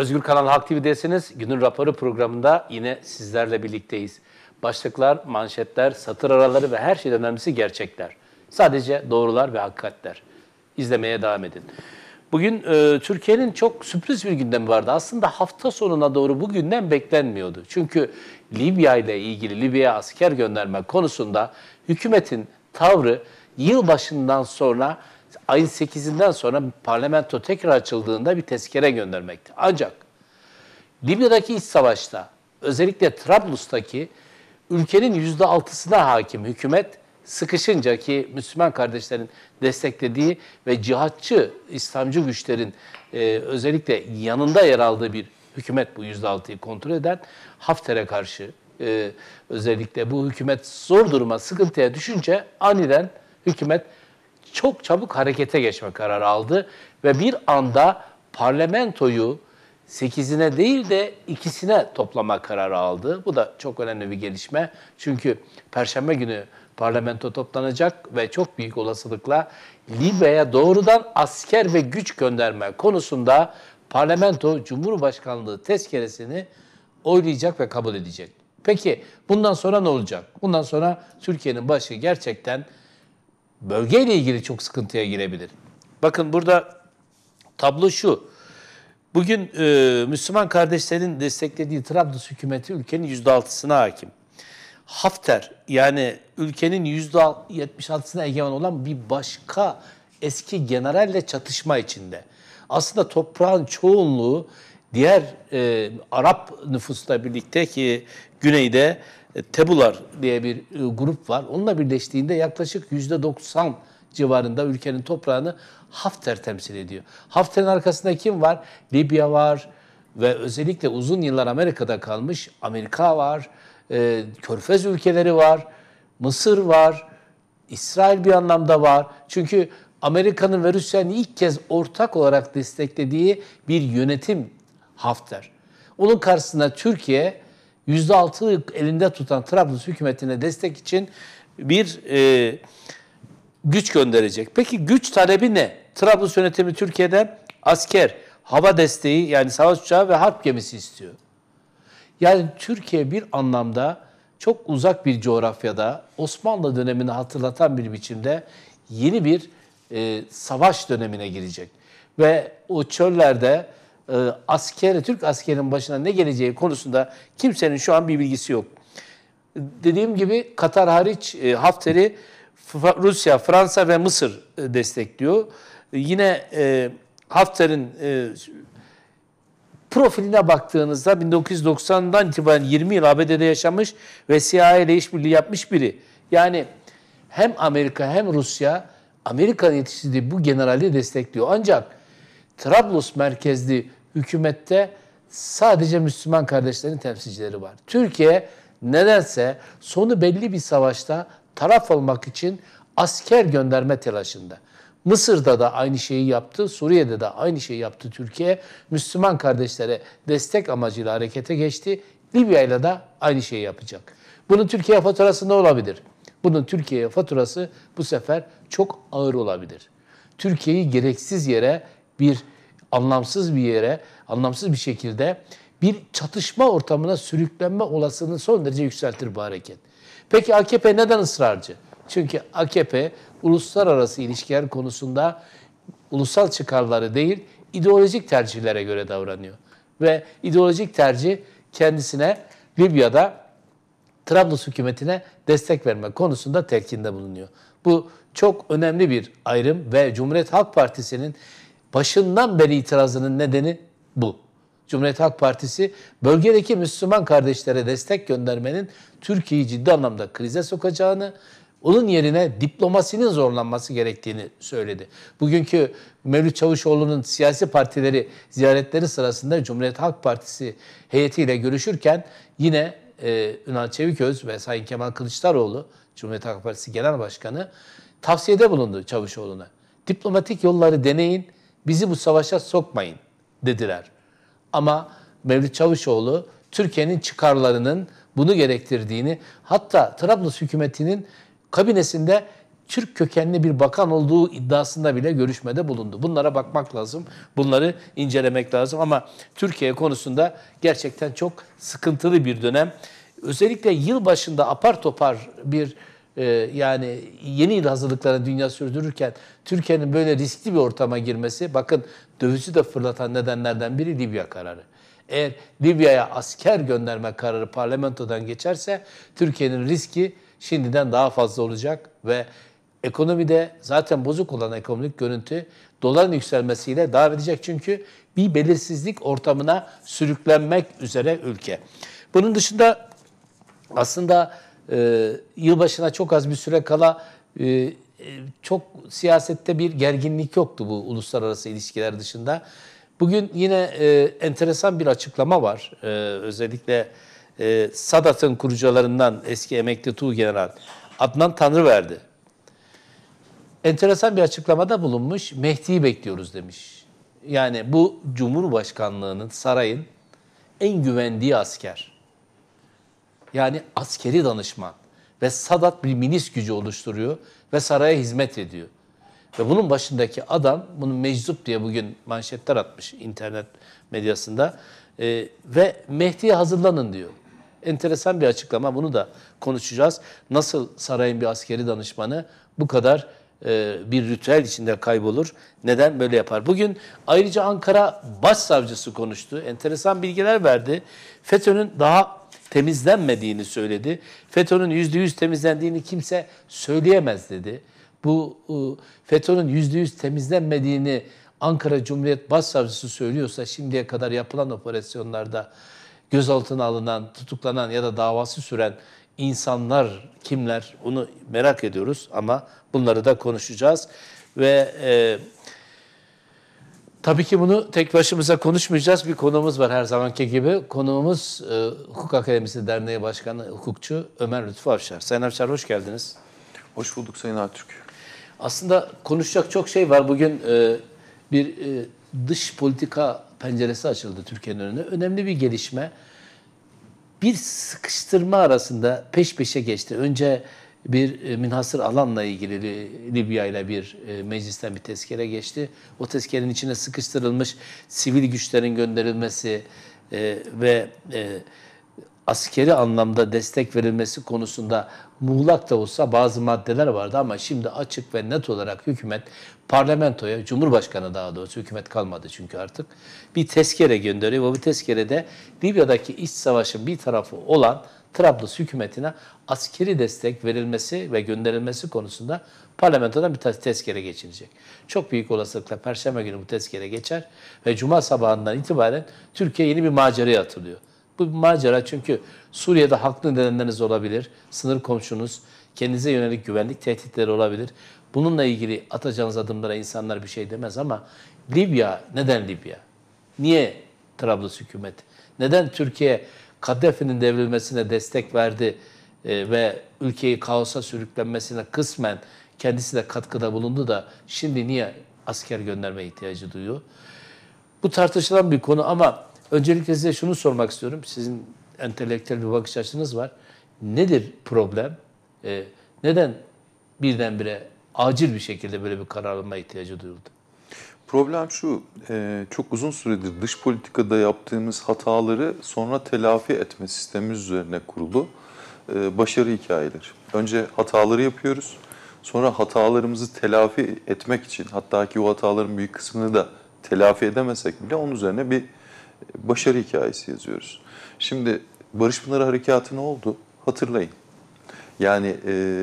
Özgür Kanal Halk TV'desiniz. Günün raporu programında yine sizlerle birlikteyiz. Başlıklar, manşetler, satır araları ve her şeyden önemlisi gerçekler. Sadece doğrular ve hakikatler. İzlemeye devam edin. Bugün e, Türkiye'nin çok sürpriz bir gündemi vardı. Aslında hafta sonuna doğru bu günden beklenmiyordu. Çünkü Libya ile ilgili Libya'ya asker gönderme konusunda hükümetin tavrı yılbaşından sonra ayın 8'inden sonra parlamento tekrar açıldığında bir tezkere göndermekti. Ancak Libya'daki iç savaşta özellikle Trablus'taki ülkenin %6'sına hakim hükümet sıkışınca ki Müslüman kardeşlerin desteklediği ve cihatçı İslamcı güçlerin e, özellikle yanında yer aldığı bir hükümet bu %6'yı kontrol eden Hafter'e karşı e, özellikle bu hükümet zor duruma, sıkıntıya düşünce aniden hükümet çok çabuk harekete geçme kararı aldı ve bir anda parlamentoyu 8'ine değil de ikisine toplama kararı aldı. Bu da çok önemli bir gelişme. Çünkü perşembe günü parlamento toplanacak ve çok büyük olasılıkla Libya'ya doğrudan asker ve güç gönderme konusunda parlamento Cumhurbaşkanlığı tezkeresini oylayacak ve kabul edecek. Peki bundan sonra ne olacak? Bundan sonra Türkiye'nin başı gerçekten bölgeyle ilgili çok sıkıntıya girebilir. Bakın burada tablo şu. Bugün e, Müslüman kardeşlerin desteklediği Trablus hükümeti ülkenin %6'sına hakim. Hafter yani ülkenin %76'sına egemen olan bir başka eski generalle çatışma içinde. Aslında toprağın çoğunluğu diğer e, Arap nüfusla birlikte ki güneyde e, Tebular diye bir e, grup var. Onunla birleştiğinde yaklaşık %90 civarında ülkenin toprağını Hafter temsil ediyor. Hafter'in arkasında kim var? Libya var ve özellikle uzun yıllar Amerika'da kalmış Amerika var, e, Körfez ülkeleri var, Mısır var, İsrail bir anlamda var. Çünkü Amerika'nın ve Rusya'nın ilk kez ortak olarak desteklediği bir yönetim Hafter. Onun karşısında Türkiye %6'ı elinde tutan Trablus hükümetine destek için bir e, güç gönderecek. Peki güç talebi ne? Trablus yönetimi Türkiye'de asker, hava desteği yani savaş uçağı ve harp gemisi istiyor. Yani Türkiye bir anlamda çok uzak bir coğrafyada Osmanlı dönemini hatırlatan bir biçimde yeni bir e, savaş dönemine girecek. Ve o çöllerde e, asker, Türk askerinin başına ne geleceği konusunda kimsenin şu an bir bilgisi yok. Dediğim gibi Katar hariç e, Hafter'i Rusya, Fransa ve Mısır e, destekliyor. E, yine e, Hafter'in e, profiline baktığınızda 1990'dan itibaren 20 yıl ABD'de yaşamış ve CIA ile işbirliği yapmış biri. Yani hem Amerika hem Rusya Amerika'nın yetiştirdiği bu generali destekliyor. Ancak Trablus merkezli hükümette sadece Müslüman kardeşlerin temsilcileri var. Türkiye nedense sonu belli bir savaşta taraf olmak için asker gönderme telaşında. Mısır'da da aynı şeyi yaptı, Suriye'de de aynı şeyi yaptı Türkiye. Müslüman kardeşlere destek amacıyla harekete geçti. Libya'yla da aynı şeyi yapacak. Bunun Türkiye faturası ne olabilir? Bunun Türkiye'ye faturası bu sefer çok ağır olabilir. Türkiye'yi gereksiz yere bir anlamsız bir yere, anlamsız bir şekilde bir çatışma ortamına sürüklenme olasılığını son derece yükseltir bu hareket. Peki AKP neden ısrarcı? Çünkü AKP uluslararası ilişkiler konusunda ulusal çıkarları değil, ideolojik tercihlere göre davranıyor. Ve ideolojik tercih kendisine Libya'da Trablus hükümetine destek verme konusunda telkinde bulunuyor. Bu çok önemli bir ayrım ve Cumhuriyet Halk Partisi'nin Başından beri itirazının nedeni bu. Cumhuriyet Halk Partisi bölgedeki Müslüman kardeşlere destek göndermenin Türkiye'yi ciddi anlamda krize sokacağını, onun yerine diplomasinin zorlanması gerektiğini söyledi. Bugünkü Mevlüt Çavuşoğlu'nun siyasi partileri ziyaretleri sırasında Cumhuriyet Halk Partisi heyetiyle görüşürken yine e, Ünal Çeviköz ve Sayın Kemal Kılıçdaroğlu, Cumhuriyet Halk Partisi Genel Başkanı tavsiyede bulundu Çavuşoğlu'na. Diplomatik yolları deneyin, bizi bu savaşa sokmayın dediler. Ama Mevlüt Çavuşoğlu Türkiye'nin çıkarlarının bunu gerektirdiğini hatta Trablus hükümetinin kabinesinde Türk kökenli bir bakan olduğu iddiasında bile görüşmede bulundu. Bunlara bakmak lazım, bunları incelemek lazım ama Türkiye konusunda gerçekten çok sıkıntılı bir dönem. Özellikle yıl başında apar topar bir e, yani yeni yıl hazırlıklarını dünya sürdürürken Türkiye'nin böyle riskli bir ortama girmesi, bakın dövizi de fırlatan nedenlerden biri Libya kararı. Eğer Libya'ya asker gönderme kararı parlamentodan geçerse Türkiye'nin riski şimdiden daha fazla olacak ve ekonomide zaten bozuk olan ekonomik görüntü doların yükselmesiyle devam edecek. Çünkü bir belirsizlik ortamına sürüklenmek üzere ülke. Bunun dışında aslında e, yılbaşına çok az bir süre kala e, e, çok siyasette bir gerginlik yoktu bu uluslararası ilişkiler dışında. Bugün yine e, enteresan bir açıklama var. E, özellikle e, Sadat'ın kurucularından eski emekli Tuğ General Adnan Tanrıverdi. Enteresan bir açıklamada bulunmuş. Mehdi'yi bekliyoruz demiş. Yani bu Cumhurbaşkanlığının, sarayın en güvendiği asker. Yani askeri danışman ve Sadat bir minis gücü oluşturuyor ve saraya hizmet ediyor. Ve bunun başındaki adam, bunu meczup diye bugün manşetler atmış internet medyasında e, ve Mehdi'ye hazırlanın diyor. Enteresan bir açıklama, bunu da konuşacağız. Nasıl sarayın bir askeri danışmanı bu kadar e, bir ritüel içinde kaybolur. Neden böyle yapar? Bugün ayrıca Ankara Başsavcısı konuştu. Enteresan bilgiler verdi. FETÖ'nün daha temizlenmediğini söyledi. FETÖ'nün %100 temizlendiğini kimse söyleyemez dedi. Bu e, FETÖ'nün %100 temizlenmediğini Ankara Cumhuriyet Başsavcısı söylüyorsa şimdiye kadar yapılan operasyonlarda gözaltına alınan, tutuklanan ya da davası süren insanlar kimler onu merak ediyoruz ama bunları da konuşacağız. Ve e, tabii ki bunu tek başımıza konuşmayacağız. Bir konuğumuz var her zamanki gibi. Konuğumuz e, Hukuk Akademisi Derneği Başkanı Hukukçu Ömer Lütfü Avşar. Sayın Avşar hoş geldiniz. Hoş bulduk Sayın Atürk. Aslında konuşacak çok şey var. Bugün e, bir e, dış politika penceresi açıldı Türkiye'nin önüne. Önemli bir gelişme bir sıkıştırma arasında peş peşe geçti. Önce bir e, minhasır alanla ilgili Libya ile bir e, meclisten bir tezkere geçti. O tezkerenin içine sıkıştırılmış sivil güçlerin gönderilmesi e, ve askeri anlamda destek verilmesi konusunda muğlak da olsa bazı maddeler vardı ama şimdi açık ve net olarak hükümet parlamentoya, Cumhurbaşkanı daha doğrusu hükümet kalmadı çünkü artık bir tezkere gönderiyor ve bu de Libya'daki iç savaşın bir tarafı olan Trablus hükümetine askeri destek verilmesi ve gönderilmesi konusunda parlamentodan bir tezkere geçilecek. Çok büyük olasılıkla Perşembe günü bu tezkere geçer ve Cuma sabahından itibaren Türkiye yeni bir maceraya atılıyor. Bu bir macera çünkü Suriye'de haklı nedenleriniz olabilir. Sınır komşunuz, kendinize yönelik güvenlik tehditleri olabilir. Bununla ilgili atacağınız adımlara insanlar bir şey demez ama Libya, neden Libya? Niye Trablus hükümet? Neden Türkiye Kaddafi'nin devrilmesine destek verdi e, ve ülkeyi kaosa sürüklenmesine kısmen kendisi de katkıda bulundu da şimdi niye asker gönderme ihtiyacı duyuyor? Bu tartışılan bir konu ama Öncelikle size şunu sormak istiyorum. Sizin entelektüel bir bakış açınız var. Nedir problem? Ee, neden birdenbire acil bir şekilde böyle bir karar alma ihtiyacı duyuldu? Problem şu, e, çok uzun süredir dış politikada yaptığımız hataları sonra telafi etme sistemimiz üzerine kurulu e, başarı hikayeler. Önce hataları yapıyoruz, sonra hatalarımızı telafi etmek için, hatta ki o hataların büyük kısmını da telafi edemesek bile onun üzerine bir başarı hikayesi yazıyoruz. Şimdi Barış Pınarı Harekatı ne oldu? Hatırlayın. Yani e,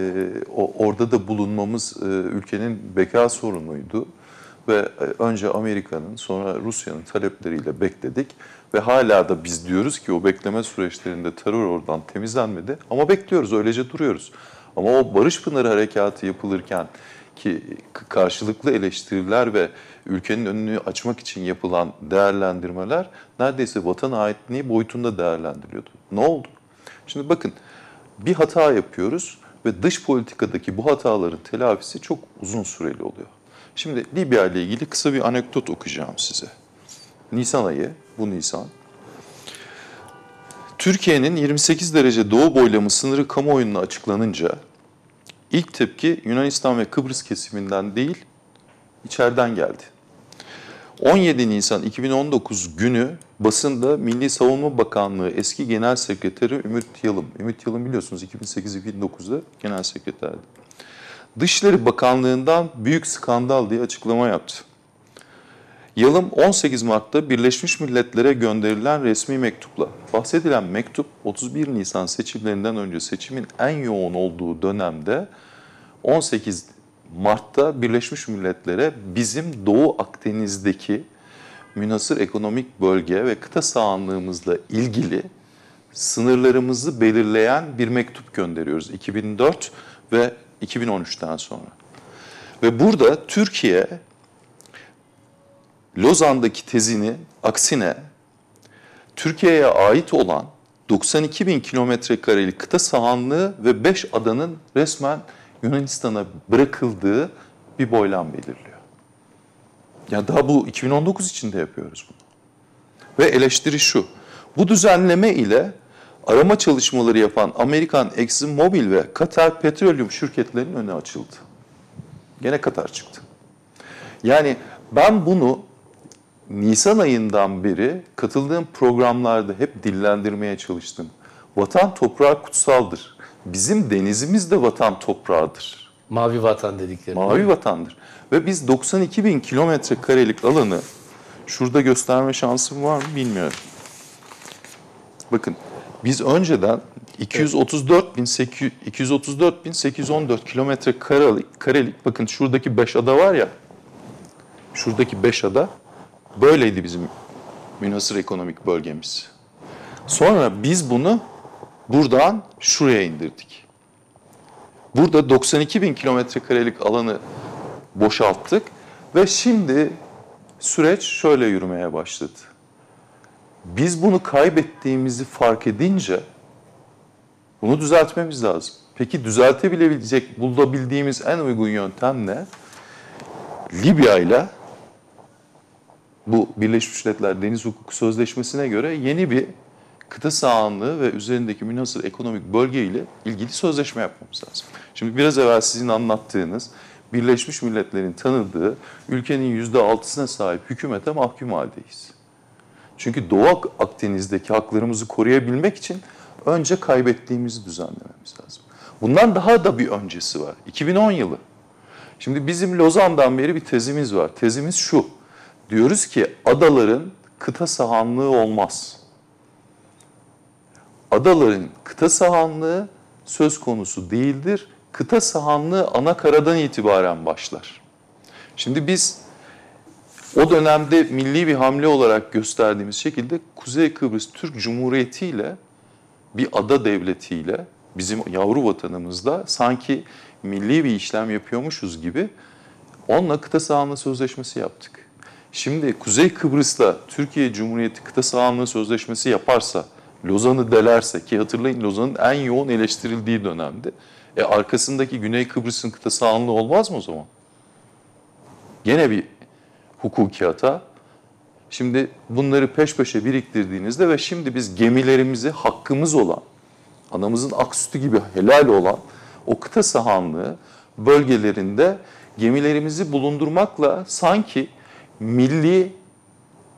o, orada da bulunmamız e, ülkenin beka sorunuydu. Ve e, önce Amerika'nın sonra Rusya'nın talepleriyle bekledik. Ve hala da biz diyoruz ki o bekleme süreçlerinde terör oradan temizlenmedi. Ama bekliyoruz öylece duruyoruz. Ama o Barış Pınarı Harekatı yapılırken ki karşılıklı eleştiriler ve ülkenin önünü açmak için yapılan değerlendirmeler neredeyse vatan aitliği boyutunda değerlendiriliyordu. Ne oldu? Şimdi bakın bir hata yapıyoruz ve dış politikadaki bu hataların telafisi çok uzun süreli oluyor. Şimdi Libya ile ilgili kısa bir anekdot okuyacağım size. Nisan ayı, bu Nisan. Türkiye'nin 28 derece doğu boylamı sınırı kamuoyuna açıklanınca İlk tepki Yunanistan ve Kıbrıs kesiminden değil, içeriden geldi. 17 Nisan 2019 günü basında Milli Savunma Bakanlığı eski Genel Sekreteri Ümit Yalım. Ümit Yalım biliyorsunuz 2008-2009'da Genel Sekreterdi. Dışişleri Bakanlığı'ndan büyük skandal diye açıklama yaptı. Yalım 18 Mart'ta Birleşmiş Milletler'e gönderilen resmi mektupla. Bahsedilen mektup 31 Nisan seçimlerinden önce seçimin en yoğun olduğu dönemde 18 Mart'ta Birleşmiş Milletler'e bizim Doğu Akdeniz'deki münasır ekonomik bölge ve kıta sahanlığımızla ilgili sınırlarımızı belirleyen bir mektup gönderiyoruz 2004 ve 2013'ten sonra. Ve burada Türkiye Lozan'daki tezini aksine Türkiye'ye ait olan 92 bin kilometre kareli kıta sahanlığı ve 5 adanın resmen Yunanistan'a bırakıldığı bir boylam belirliyor. Ya daha bu 2019 içinde yapıyoruz bunu. Ve eleştiri şu. Bu düzenleme ile arama çalışmaları yapan Amerikan Exxon Mobil ve Katar Petroleum şirketlerinin önü açıldı. Gene Katar çıktı. Yani ben bunu Nisan ayından beri katıldığım programlarda hep dillendirmeye çalıştım. Vatan toprağı kutsaldır. Bizim denizimiz de vatan toprağıdır. Mavi vatan dedikleri. Mavi vatandır. Ve biz 92 bin kilometre karelik alanı şurada gösterme şansım var mı bilmiyorum. Bakın biz önceden 234 bin 814 kilometre karelik, karelik bakın şuradaki 5 ada var ya şuradaki 5 ada Böyleydi bizim münhasır ekonomik bölgemiz. Sonra biz bunu buradan şuraya indirdik. Burada 92 bin kilometrekarelik alanı boşalttık ve şimdi süreç şöyle yürümeye başladı. Biz bunu kaybettiğimizi fark edince bunu düzeltmemiz lazım. Peki düzeltebilebilecek, bulabildiğimiz en uygun yöntem ne? Libya ile bu Birleşmiş Milletler Deniz Hukuku Sözleşmesi'ne göre yeni bir kıta sahanlığı ve üzerindeki münhasır ekonomik bölge ile ilgili sözleşme yapmamız lazım. Şimdi biraz evvel sizin anlattığınız Birleşmiş Milletler'in tanıdığı ülkenin yüzde altısına sahip hükümete mahkum haldeyiz. Çünkü Doğu Akdeniz'deki haklarımızı koruyabilmek için önce kaybettiğimizi düzenlememiz lazım. Bundan daha da bir öncesi var. 2010 yılı. Şimdi bizim Lozan'dan beri bir tezimiz var. Tezimiz şu diyoruz ki adaların kıta sahanlığı olmaz. Adaların kıta sahanlığı söz konusu değildir. Kıta sahanlığı ana karadan itibaren başlar. Şimdi biz o dönemde milli bir hamle olarak gösterdiğimiz şekilde Kuzey Kıbrıs Türk Cumhuriyeti ile bir ada devletiyle bizim yavru vatanımızda sanki milli bir işlem yapıyormuşuz gibi onunla kıta sahanlığı sözleşmesi yaptık. Şimdi Kuzey Kıbrıs'ta Türkiye Cumhuriyeti kıta sahanlığı sözleşmesi yaparsa, Lozan'ı delerse ki hatırlayın Lozan'ın en yoğun eleştirildiği dönemde. E arkasındaki Güney Kıbrıs'ın kıta sahanlığı olmaz mı o zaman? Gene bir hukuki hata. Şimdi bunları peş peşe biriktirdiğinizde ve şimdi biz gemilerimizi hakkımız olan, anamızın ak sütü gibi helal olan o kıta sahanlığı bölgelerinde gemilerimizi bulundurmakla sanki milli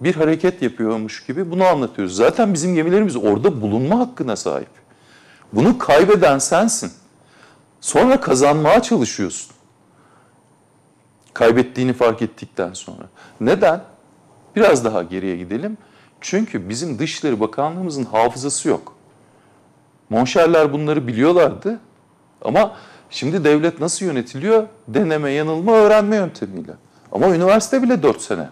bir hareket yapıyormuş gibi bunu anlatıyoruz. Zaten bizim gemilerimiz orada bulunma hakkına sahip. Bunu kaybeden sensin. Sonra kazanmaya çalışıyorsun. Kaybettiğini fark ettikten sonra. Neden? Biraz daha geriye gidelim. Çünkü bizim Dışişleri Bakanlığımızın hafızası yok. Monşerler bunları biliyorlardı ama şimdi devlet nasıl yönetiliyor? Deneme, yanılma, öğrenme yöntemiyle. Ama üniversite bile 4 sene.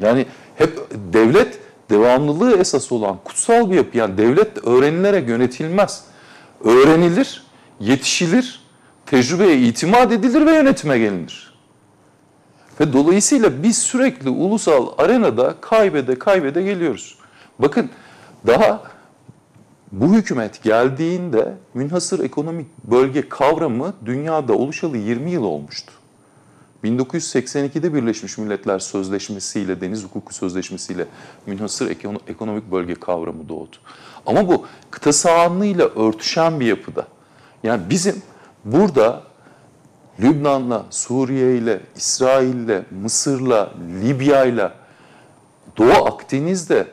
Yani hep devlet devamlılığı esas olan kutsal bir yapı. Yani devlet öğrenilerek yönetilmez. Öğrenilir, yetişilir, tecrübeye itimat edilir ve yönetime gelinir. Ve dolayısıyla biz sürekli ulusal arenada kaybede kaybede geliyoruz. Bakın daha bu hükümet geldiğinde münhasır ekonomik bölge kavramı dünyada oluşalı 20 yıl olmuştu. 1982'de Birleşmiş Milletler Sözleşmesi ile Deniz Hukuku Sözleşmesi ile münhasır ekonomik bölge kavramı doğdu. Ama bu kıta sahanlığıyla örtüşen bir yapıda. Yani bizim burada Lübnan'la, Suriye'yle, İsrail'le, Mısır'la, Libya'yla, Doğu Akdeniz'de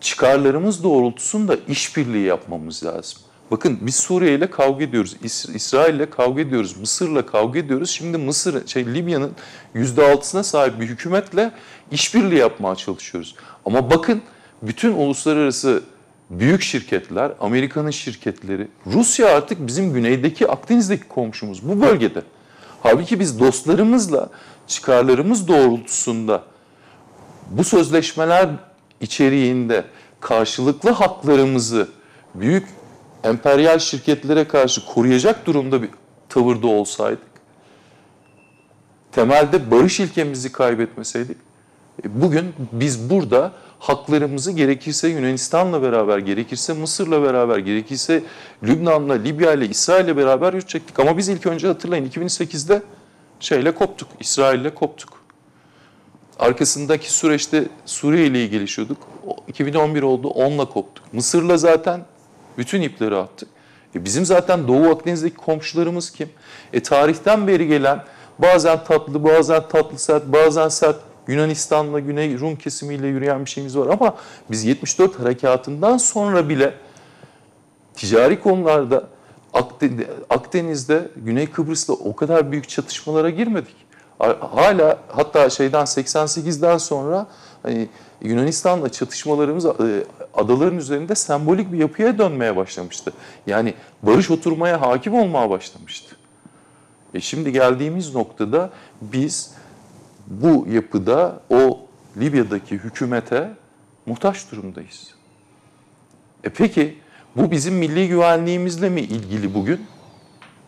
çıkarlarımız doğrultusunda işbirliği yapmamız lazım. Bakın biz Suriye ile kavga ediyoruz, İs İsrail ile kavga ediyoruz, Mısır ile kavga ediyoruz. Şimdi Mısır, şey Libya'nın altısına sahip bir hükümetle işbirliği yapmaya çalışıyoruz. Ama bakın bütün uluslararası büyük şirketler, Amerika'nın şirketleri, Rusya artık bizim güneydeki Akdeniz'deki komşumuz bu bölgede. Halbuki biz dostlarımızla çıkarlarımız doğrultusunda bu sözleşmeler içeriğinde karşılıklı haklarımızı büyük emperyal şirketlere karşı koruyacak durumda bir tavırda olsaydık, temelde barış ilkemizi kaybetmeseydik, e, bugün biz burada haklarımızı gerekirse Yunanistan'la beraber, gerekirse Mısır'la beraber, gerekirse Lübnan'la, Libya'yla, İsrail'le beraber yürütecektik. Ama biz ilk önce hatırlayın 2008'de şeyle koptuk, İsrail'le koptuk. Arkasındaki süreçte Suriye ile gelişiyorduk. 2011 oldu, onunla koptuk. Mısır'la zaten bütün ipleri attık. E bizim zaten Doğu Akdeniz'deki komşularımız kim? E tarihten beri gelen bazen tatlı, bazen tatlı sert, bazen sert Yunanistan'la, Güney Rum kesimiyle yürüyen bir şeyimiz var. Ama biz 74 harekatından sonra bile ticari konularda Akdeniz'de, Güney Kıbrıs'ta o kadar büyük çatışmalara girmedik. Hala hatta şeyden 88'den sonra hani Yunanistan'la çatışmalarımız e, adaların üzerinde sembolik bir yapıya dönmeye başlamıştı. Yani barış oturmaya hakim olmaya başlamıştı. E şimdi geldiğimiz noktada biz bu yapıda o Libya'daki hükümete muhtaç durumdayız. E peki bu bizim milli güvenliğimizle mi ilgili bugün?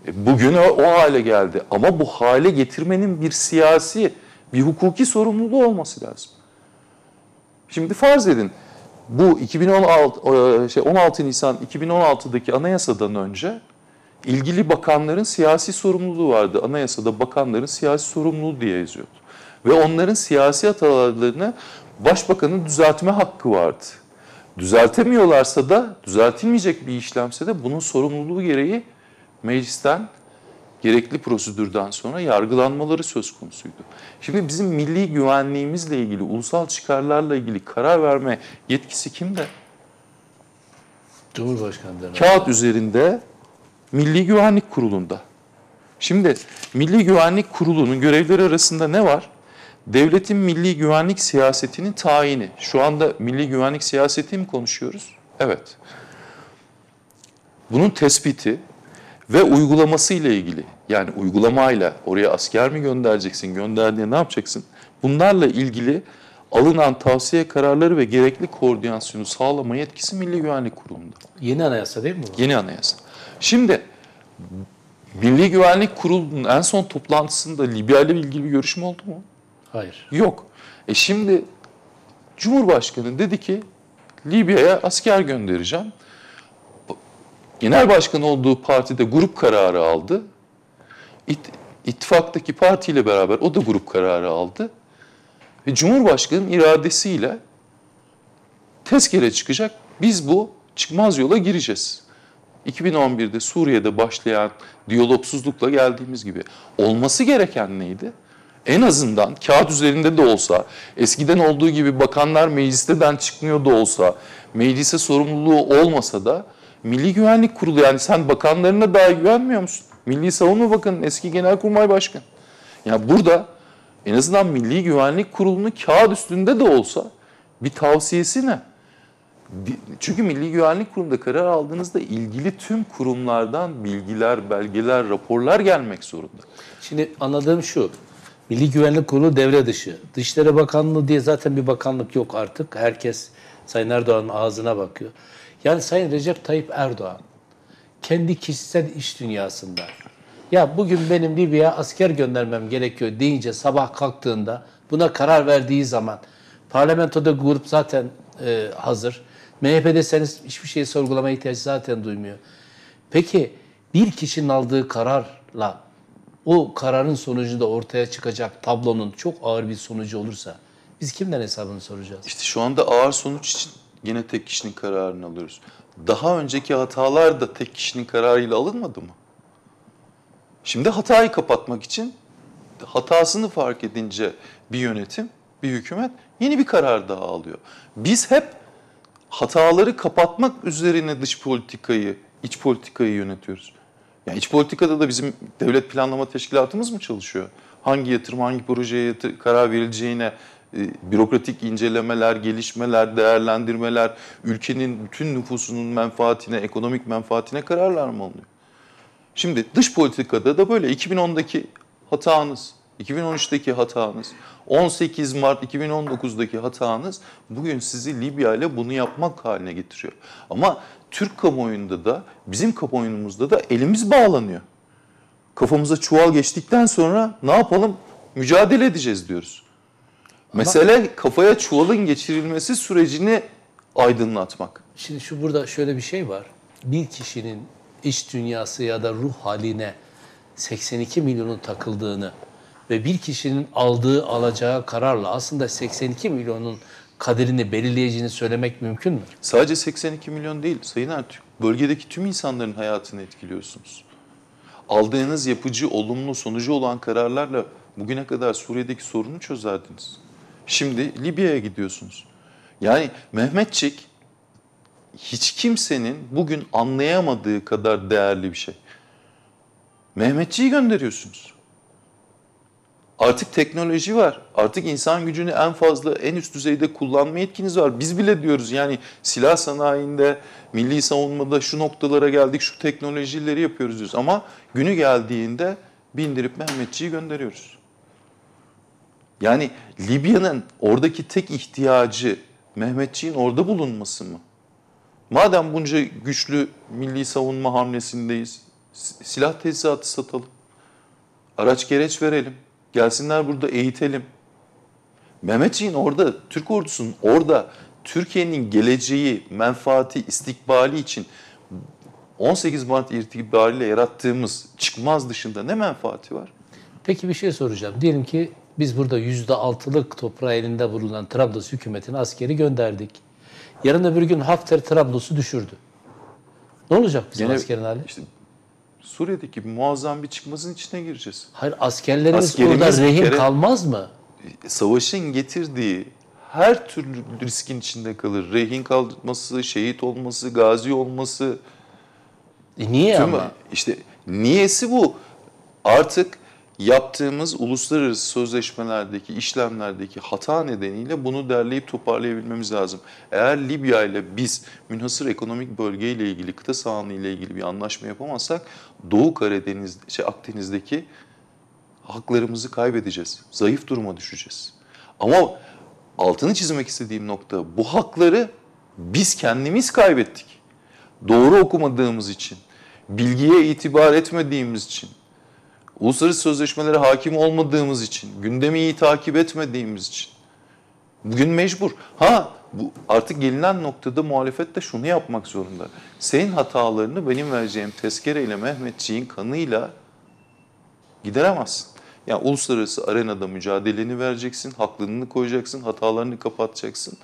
E bugün o, o hale geldi ama bu hale getirmenin bir siyasi, bir hukuki sorumluluğu olması lazım. Şimdi farz edin bu 2016 e, şey 16 Nisan 2016'daki anayasadan önce ilgili bakanların siyasi sorumluluğu vardı. Anayasada bakanların siyasi sorumluluğu diye yazıyordu. Ve onların siyasi hatalarını başbakanın düzeltme hakkı vardı. Düzeltemiyorlarsa da düzeltilmeyecek bir işlemse de bunun sorumluluğu gereği meclisten gerekli prosedürden sonra yargılanmaları söz konusuydu. Şimdi bizim milli güvenliğimizle ilgili, ulusal çıkarlarla ilgili karar verme yetkisi kimde? Cumhurbaşkanlığı. Kağıt üzerinde Milli Güvenlik Kurulu'nda. Şimdi Milli Güvenlik Kurulu'nun görevleri arasında ne var? Devletin milli güvenlik siyasetinin tayini. Şu anda milli güvenlik siyaseti mi konuşuyoruz? Evet. Bunun tespiti, ve uygulaması ile ilgili yani uygulamayla oraya asker mi göndereceksin, gönderdiğinde ne yapacaksın? Bunlarla ilgili alınan tavsiye kararları ve gerekli koordinasyonu sağlama yetkisi Milli Güvenlik Kurulu'nda. Yeni anayasa değil mi bu? Yeni anayasa. Şimdi Milli Güvenlik Kurulu'nun en son toplantısında Libya ile ilgili bir görüşme oldu mu? Hayır. Yok. E şimdi Cumhurbaşkanı dedi ki Libya'ya asker göndereceğim genel başkan olduğu partide grup kararı aldı. İt, ittifaktaki partiyle beraber o da grup kararı aldı. Ve Cumhurbaşkanı'nın iradesiyle tezkere çıkacak. Biz bu çıkmaz yola gireceğiz. 2011'de Suriye'de başlayan diyalogsuzlukla geldiğimiz gibi olması gereken neydi? En azından kağıt üzerinde de olsa, eskiden olduğu gibi bakanlar meclisten çıkmıyor da olsa, meclise sorumluluğu olmasa da Milli Güvenlik Kurulu yani sen bakanlarına daha güvenmiyor musun? Milli Savunma Bakanı eski Genelkurmay Başkanı. Ya yani burada en azından Milli Güvenlik Kurulu'nun kağıt üstünde de olsa bir tavsiyesi ne? Çünkü Milli Güvenlik Kurulu'nda karar aldığınızda ilgili tüm kurumlardan bilgiler, belgeler, raporlar gelmek zorunda. Şimdi anladığım şu. Milli Güvenlik Kurulu devre dışı. Dışişleri Bakanlığı diye zaten bir bakanlık yok artık. Herkes Sayın Erdoğan'ın ağzına bakıyor. Yani Sayın Recep Tayyip Erdoğan kendi kişisel iş dünyasında ya bugün benim Libya'ya asker göndermem gerekiyor deyince sabah kalktığında buna karar verdiği zaman parlamentoda grup zaten e, hazır. MHP'deseniz hiçbir şey sorgulama ihtiyacı zaten duymuyor. Peki bir kişinin aldığı kararla o kararın sonucunda ortaya çıkacak tablonun çok ağır bir sonucu olursa biz kimden hesabını soracağız? İşte şu anda ağır sonuç için Yine tek kişinin kararını alıyoruz. Daha önceki hatalar da tek kişinin kararıyla alınmadı mı? Şimdi hatayı kapatmak için hatasını fark edince bir yönetim, bir hükümet yeni bir karar daha alıyor. Biz hep hataları kapatmak üzerine dış politikayı, iç politikayı yönetiyoruz. Yani iç politikada da bizim devlet planlama teşkilatımız mı çalışıyor? Hangi yatırım, hangi projeye yatır, karar verileceğine e, bürokratik incelemeler, gelişmeler, değerlendirmeler ülkenin bütün nüfusunun menfaatine, ekonomik menfaatine kararlar mı alınıyor? Şimdi dış politikada da böyle 2010'daki hatanız, 2013'teki hatanız, 18 Mart 2019'daki hatanız bugün sizi Libya ile bunu yapmak haline getiriyor. Ama Türk kamuoyunda da bizim kamuoyumuzda da elimiz bağlanıyor. Kafamıza çuval geçtikten sonra ne yapalım? Mücadele edeceğiz diyoruz. Mesele kafaya çuvalın geçirilmesi sürecini aydınlatmak. Şimdi şu burada şöyle bir şey var. Bir kişinin iç dünyası ya da ruh haline 82 milyonun takıldığını ve bir kişinin aldığı alacağı kararla aslında 82 milyonun kaderini belirleyeceğini söylemek mümkün mü? Sadece 82 milyon değil Sayın Ertürk. Bölgedeki tüm insanların hayatını etkiliyorsunuz. Aldığınız yapıcı, olumlu, sonucu olan kararlarla bugüne kadar Suriye'deki sorunu çözerdiniz. Şimdi Libya'ya gidiyorsunuz. Yani Mehmetçik hiç kimsenin bugün anlayamadığı kadar değerli bir şey. Mehmetçiyi gönderiyorsunuz. Artık teknoloji var. Artık insan gücünü en fazla en üst düzeyde kullanma yetkiniz var. Biz bile diyoruz yani silah sanayinde, milli savunmada şu noktalara geldik, şu teknolojileri yapıyoruz diyoruz. Ama günü geldiğinde bindirip Mehmetçiyi gönderiyoruz. Yani Libya'nın oradaki tek ihtiyacı Mehmetçiğin orada bulunması mı? Madem bunca güçlü milli savunma hamlesindeyiz, silah tesisatı satalım. Araç gereç verelim. Gelsinler burada eğitelim. Mehmetçiğin orada, Türk ordusunun orada Türkiye'nin geleceği, menfaati, istikbali için 18 Mart irtibariyle yarattığımız çıkmaz dışında ne menfaati var? Peki bir şey soracağım. Diyelim ki biz burada yüzde altılık toprağı elinde bulunan Trablus hükümetine askeri gönderdik. Yarın öbür gün Hafter Trablus'u düşürdü. Ne olacak bizim Yine, askerin hali? Işte, Suriye'deki muazzam bir çıkmasın içine gireceğiz. Hayır askerlerimiz, askerimiz orada rehin kere, kalmaz mı? E, savaşın getirdiği her türlü riskin içinde kalır. Rehin kaldırması, şehit olması, gazi olması. E niye Tüm, ama? İşte niyesi bu. Artık yaptığımız uluslararası sözleşmelerdeki, işlemlerdeki hata nedeniyle bunu derleyip toparlayabilmemiz lazım. Eğer Libya ile biz münhasır ekonomik bölge ile ilgili, kıta sahanlığı ile ilgili bir anlaşma yapamazsak Doğu Karadeniz, şey Akdeniz'deki haklarımızı kaybedeceğiz. Zayıf duruma düşeceğiz. Ama altını çizmek istediğim nokta bu hakları biz kendimiz kaybettik. Doğru okumadığımız için, bilgiye itibar etmediğimiz için, uluslararası sözleşmelere hakim olmadığımız için, gündemi iyi takip etmediğimiz için bugün mecbur. Ha bu artık gelinen noktada muhalefet de şunu yapmak zorunda. Senin hatalarını benim vereceğim tezkereyle Mehmetçiğin kanıyla gideremezsin. Yani uluslararası arenada mücadeleni vereceksin, haklılığını koyacaksın, hatalarını kapatacaksın.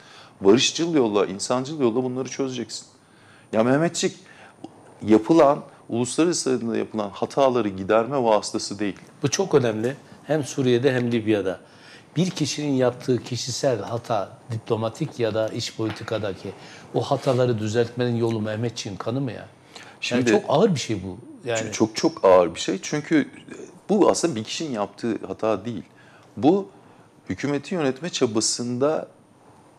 Barışçıl yolla, insancıl yolla bunları çözeceksin. Ya Mehmetçik yapılan uluslararası adına yapılan hataları giderme vasıtası değil. Bu çok önemli. Hem Suriye'de hem Libya'da. Bir kişinin yaptığı kişisel hata, diplomatik ya da iş politikadaki o hataları düzeltmenin yolu Mehmet kanı mı ya? Şimdi yani çok ağır bir şey bu. Yani çok çok ağır bir şey. Çünkü e, bu aslında bir kişinin yaptığı hata değil. Bu hükümeti yönetme çabasında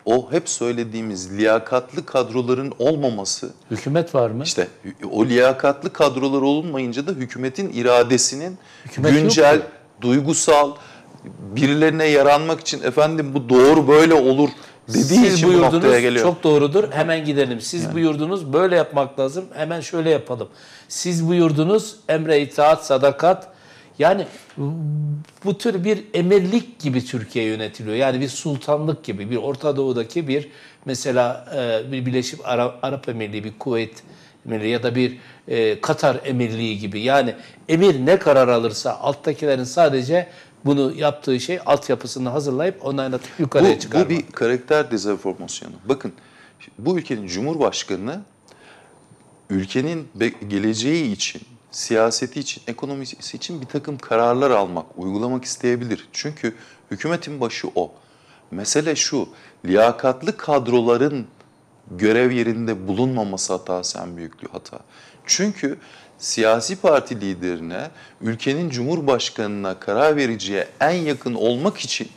o hep söylediğimiz liyakatlı kadroların olmaması. Hükümet var mı? İşte o liyakatlı kadrolar olunmayınca da hükümetin iradesinin Hükümet güncel, duygusal, birilerine yaranmak için efendim bu doğru böyle olur dediği Siz için bu noktaya geliyor. Çok doğrudur hemen gidelim. Siz yani. buyurdunuz böyle yapmak lazım hemen şöyle yapalım. Siz buyurdunuz emre itaat sadakat yani bu tür bir emirlik gibi Türkiye yönetiliyor. Yani bir sultanlık gibi, bir Orta Doğu'daki bir mesela e, bir Birleşik Arap, Arap Emirliği, bir Kuveyt Emirliği ya da bir e, Katar Emirliği gibi. Yani emir ne karar alırsa alttakilerin sadece bunu yaptığı şey altyapısını hazırlayıp onaylatıp yukarıya bu, çıkarmak. Bu bir karakter dezenformasyonu. Bakın bu ülkenin Cumhurbaşkanı ülkenin geleceği için siyaseti için, ekonomisi için bir takım kararlar almak, uygulamak isteyebilir. Çünkü hükümetin başı o. Mesele şu, liyakatlı kadroların görev yerinde bulunmaması hatası en büyük bir hata. Çünkü siyasi parti liderine, ülkenin cumhurbaşkanına, karar vericiye en yakın olmak için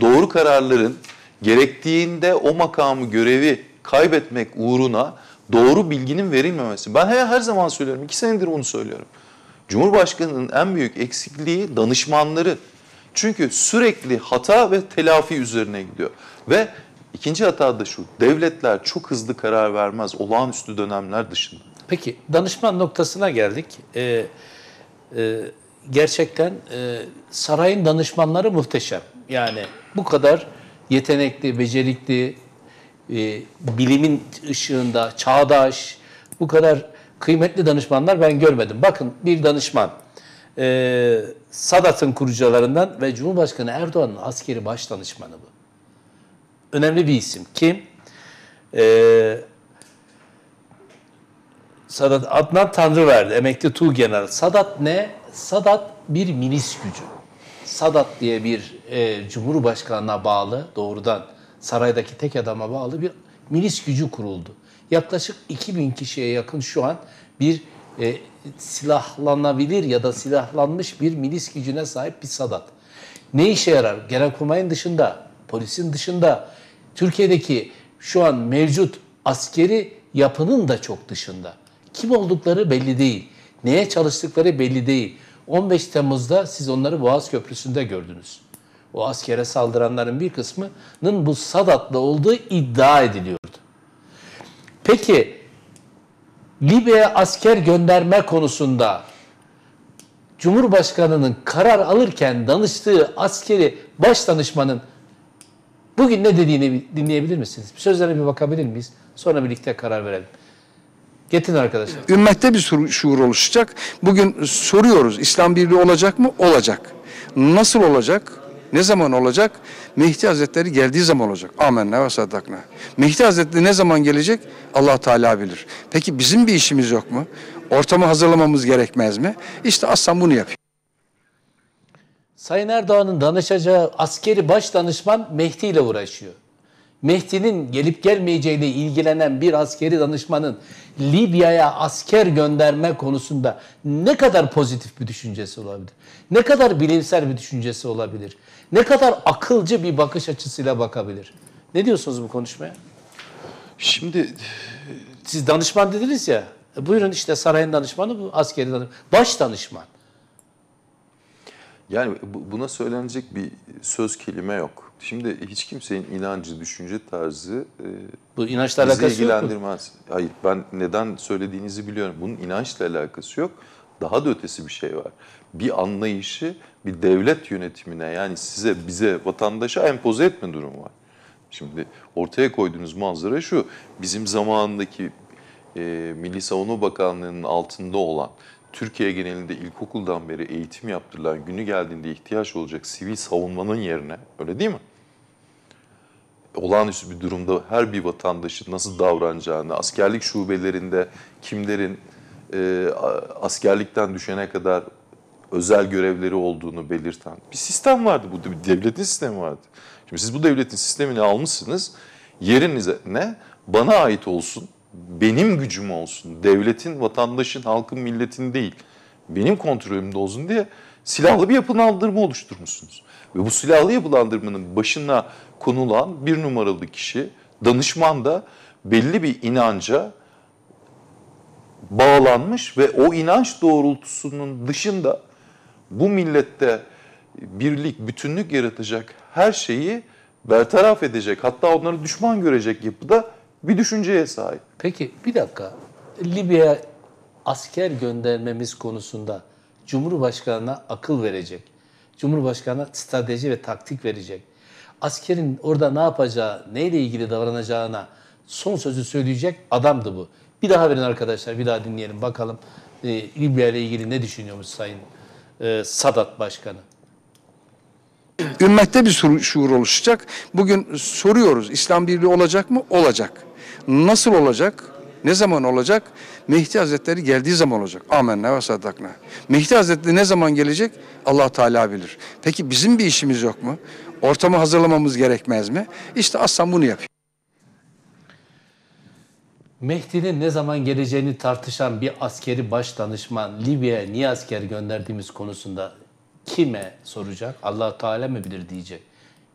doğru kararların gerektiğinde o makamı, görevi kaybetmek uğruna doğru bilginin verilmemesi. Ben her, her zaman söylüyorum, iki senedir onu söylüyorum. Cumhurbaşkanının en büyük eksikliği danışmanları. Çünkü sürekli hata ve telafi üzerine gidiyor. Ve ikinci hata da şu, devletler çok hızlı karar vermez olağanüstü dönemler dışında. Peki danışman noktasına geldik. Ee, e, gerçekten e, sarayın danışmanları muhteşem. Yani bu kadar yetenekli, becerikli, e, bilimin ışığında çağdaş bu kadar kıymetli danışmanlar ben görmedim. Bakın bir danışman e, Sadat'ın kurucularından ve Cumhurbaşkanı Erdoğan'ın askeri baş danışmanı bu. Önemli bir isim. Kim? E, Sadat Adnan Tanrıverdi, emekli Tuğgeneral. Sadat ne? Sadat bir minis gücü. Sadat diye bir e, Cumhurbaşkanına bağlı doğrudan saraydaki tek adama bağlı bir milis gücü kuruldu. Yaklaşık 2000 kişiye yakın şu an bir e, silahlanabilir ya da silahlanmış bir milis gücüne sahip bir Sadat. Ne işe yarar? Genelkurmay'ın dışında, polisin dışında, Türkiye'deki şu an mevcut askeri yapının da çok dışında. Kim oldukları belli değil. Neye çalıştıkları belli değil. 15 Temmuz'da siz onları Boğaz Köprüsü'nde gördünüz. O askere saldıranların bir kısmının bu Sadat'la olduğu iddia ediliyordu. Peki Libya'ya asker gönderme konusunda Cumhurbaşkanı'nın karar alırken danıştığı askeri baş danışmanın bugün ne dediğini dinleyebilir misiniz? Sözlerine bir bakabilir miyiz? Sonra birlikte karar verelim. Getirin arkadaşlar. Ümmette bir şuur oluşacak. Bugün soruyoruz İslam birliği olacak mı? Olacak. Nasıl olacak? Ne zaman olacak? Mehdi Hazretleri geldiği zaman olacak. Amenna ve saddakna. Mehdi Hazretleri ne zaman gelecek? allah Teala bilir. Peki bizim bir işimiz yok mu? Ortamı hazırlamamız gerekmez mi? İşte aslan bunu yapıyor. Sayın Erdoğan'ın danışacağı askeri baş danışman Mehdi ile uğraşıyor. Mehdi'nin gelip gelmeyeceğiyle ilgilenen bir askeri danışmanın Libya'ya asker gönderme konusunda ne kadar pozitif bir düşüncesi olabilir? Ne kadar bilimsel bir düşüncesi olabilir? Ne kadar akılcı bir bakış açısıyla bakabilir? Ne diyorsunuz bu konuşmaya? Şimdi siz danışman dediniz ya. E, buyurun işte sarayın danışmanı, bu askeri danışman, baş danışman. Yani buna söylenecek bir söz kelime yok. Şimdi hiç kimsenin inancı, düşünce tarzı e, bu inançla bizi alakası ilgilendirmez. Yok mu? Hayır ben neden söylediğinizi biliyorum. Bunun inançla alakası yok. Daha da ötesi bir şey var bir anlayışı bir devlet yönetimine yani size, bize, vatandaşa empoze etme durumu var. Şimdi ortaya koyduğunuz manzara şu, bizim zamanındaki e, Milli Savunma Bakanlığı'nın altında olan, Türkiye genelinde ilkokuldan beri eğitim yaptırılan, günü geldiğinde ihtiyaç olacak sivil savunmanın yerine, öyle değil mi? Olağanüstü bir durumda her bir vatandaşın nasıl davranacağını, askerlik şubelerinde kimlerin e, askerlikten düşene kadar özel görevleri olduğunu belirten bir sistem vardı. Bu bir devletin sistemi vardı. Şimdi siz bu devletin sistemini almışsınız. Yerinize ne? Bana ait olsun, benim gücüm olsun, devletin, vatandaşın, halkın, milletin değil, benim kontrolümde olsun diye silahlı bir yapılandırma oluşturmuşsunuz. Ve bu silahlı yapılandırmanın başına konulan bir numaralı kişi, danışman da belli bir inanca bağlanmış ve o inanç doğrultusunun dışında bu millette birlik, bütünlük yaratacak her şeyi bertaraf edecek, hatta onları düşman görecek yapıda bir düşünceye sahip. Peki bir dakika. Libya'ya asker göndermemiz konusunda Cumhurbaşkanı'na akıl verecek. Cumhurbaşkanı'na strateji ve taktik verecek. Askerin orada ne yapacağı, neyle ilgili davranacağına son sözü söyleyecek adamdı bu. Bir daha verin arkadaşlar, bir daha dinleyelim bakalım e, Libya ile ilgili ne düşünüyormuş Sayın e, Sadat Başkanı. Ümmette bir şuur, oluşacak. Bugün soruyoruz İslam birliği olacak mı? Olacak. Nasıl olacak? Ne zaman olacak? Mehdi Hazretleri geldiği zaman olacak. Amenna ve sadakna. Mehdi Hazretleri ne zaman gelecek? Allah Teala bilir. Peki bizim bir işimiz yok mu? Ortamı hazırlamamız gerekmez mi? İşte aslan bunu yapıyor. Mehdi'nin ne zaman geleceğini tartışan bir askeri baş danışman Libya'ya niye asker gönderdiğimiz konusunda kime soracak? Allah Teala mı bilir diyecek.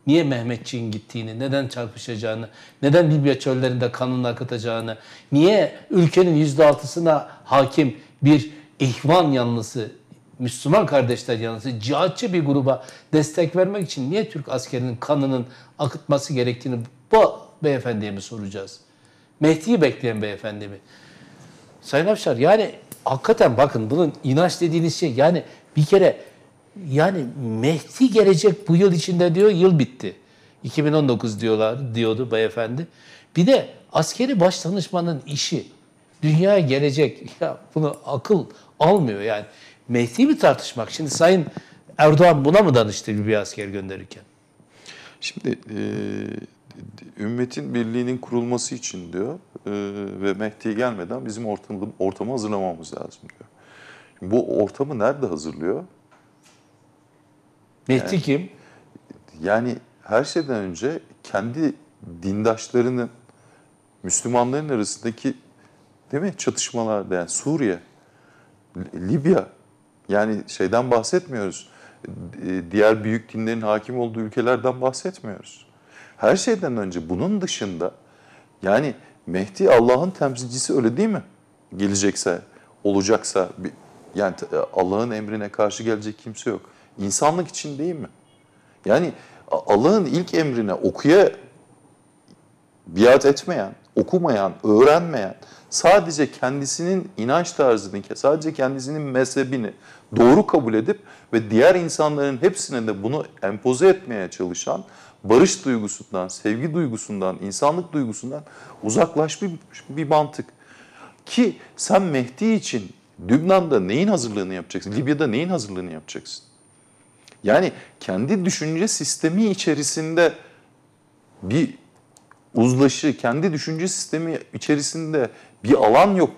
Niye Mehmetçiğin gittiğini, neden çarpışacağını, neden Libya çöllerinde kanını akıtacağını, niye ülkenin yüzde altısına hakim bir ihvan yanlısı, Müslüman kardeşler yanlısı, cihatçı bir gruba destek vermek için niye Türk askerinin kanının akıtması gerektiğini bu beyefendiye mi soracağız? Mehdi'yi bekleyen beyefendi mi? Sayın Afşar yani hakikaten bakın bunun inanç dediğiniz şey yani bir kere yani Mehdi gelecek bu yıl içinde diyor yıl bitti. 2019 diyorlar diyordu beyefendi. Bir de askeri baş danışmanın işi dünya gelecek ya bunu akıl almıyor yani. Mehdi mi tartışmak? Şimdi Sayın Erdoğan buna mı danıştı bir asker gönderirken? Şimdi e, ümmetin birliğinin kurulması için diyor e, ve Mehdi gelmeden bizim ortamı, ortamı hazırlamamız lazım diyor. Şimdi bu ortamı nerede hazırlıyor? Mehdi yani, kim? Yani her şeyden önce kendi dindaşlarının, Müslümanların arasındaki değil mi çatışmalarda yani Suriye, Libya yani şeyden bahsetmiyoruz. Diğer büyük dinlerin hakim olduğu ülkelerden bahsetmiyoruz. Her şeyden önce bunun dışında yani Mehdi Allah'ın temsilcisi öyle değil mi? Gelecekse, olacaksa yani e, Allah'ın emrine karşı gelecek kimse yok. İnsanlık için değil mi? Yani Allah'ın ilk emrine okuya biat etmeyen, okumayan, öğrenmeyen, sadece kendisinin inanç tarzını, sadece kendisinin mezhebini doğru kabul edip ve diğer insanların hepsine de bunu empoze etmeye çalışan barış duygusundan, sevgi duygusundan, insanlık duygusundan uzaklaşmış bir mantık. Ki sen Mehdi için Lübnan'da neyin hazırlığını yapacaksın? Libya'da neyin hazırlığını yapacaksın? Yani kendi düşünce sistemi içerisinde bir uzlaşı, kendi düşünce sistemi içerisinde bir alan yok.